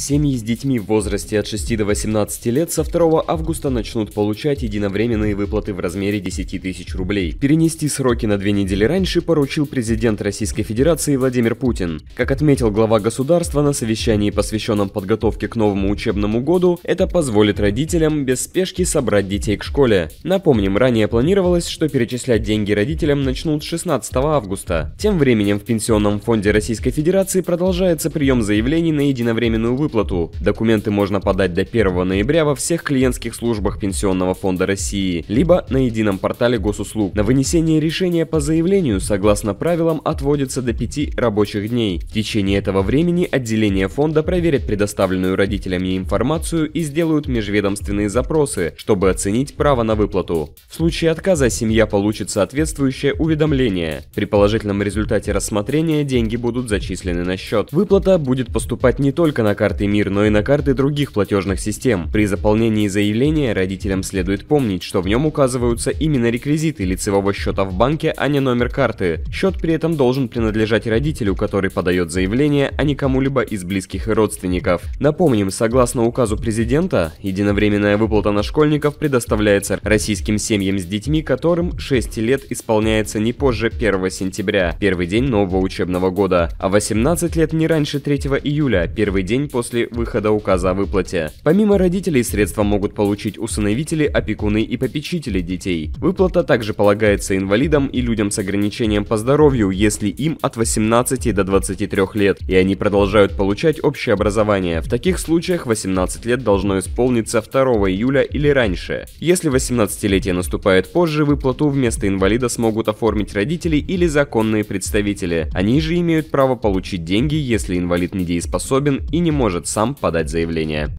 Семьи с детьми в возрасте от 6 до 18 лет со 2 августа начнут получать единовременные выплаты в размере 10 тысяч рублей. Перенести сроки на две недели раньше поручил президент Российской Федерации Владимир Путин. Как отметил глава государства на совещании, посвященном подготовке к новому учебному году, это позволит родителям без спешки собрать детей к школе. Напомним, ранее планировалось, что перечислять деньги родителям начнут 16 августа. Тем временем в Пенсионном фонде Российской Федерации продолжается прием заявлений на единовременную выплату выплату. Документы можно подать до 1 ноября во всех клиентских службах Пенсионного фонда России, либо на едином портале госуслуг. На вынесение решения по заявлению, согласно правилам, отводится до 5 рабочих дней. В течение этого времени отделение фонда проверит предоставленную родителями информацию и сделают межведомственные запросы, чтобы оценить право на выплату. В случае отказа семья получит соответствующее уведомление. При положительном результате рассмотрения деньги будут зачислены на счет. Выплата будет поступать не только на карты карты МИР, но и на карты других платежных систем. При заполнении заявления родителям следует помнить, что в нем указываются именно реквизиты лицевого счета в банке, а не номер карты. Счет при этом должен принадлежать родителю, который подает заявление, а не кому-либо из близких и родственников. Напомним, согласно указу президента, единовременная выплата на школьников предоставляется российским семьям с детьми, которым 6 лет исполняется не позже 1 сентября, первый день нового учебного года, а 18 лет не раньше 3 июля, первый день после после выхода указа о выплате. Помимо родителей, средства могут получить усыновители, опекуны и попечители детей. Выплата также полагается инвалидам и людям с ограничением по здоровью, если им от 18 до 23 лет, и они продолжают получать общее образование. В таких случаях 18 лет должно исполниться 2 июля или раньше. Если 18-летие наступает позже, выплату вместо инвалида смогут оформить родители или законные представители. Они же имеют право получить деньги, если инвалид недееспособен и не может может сам подать заявление.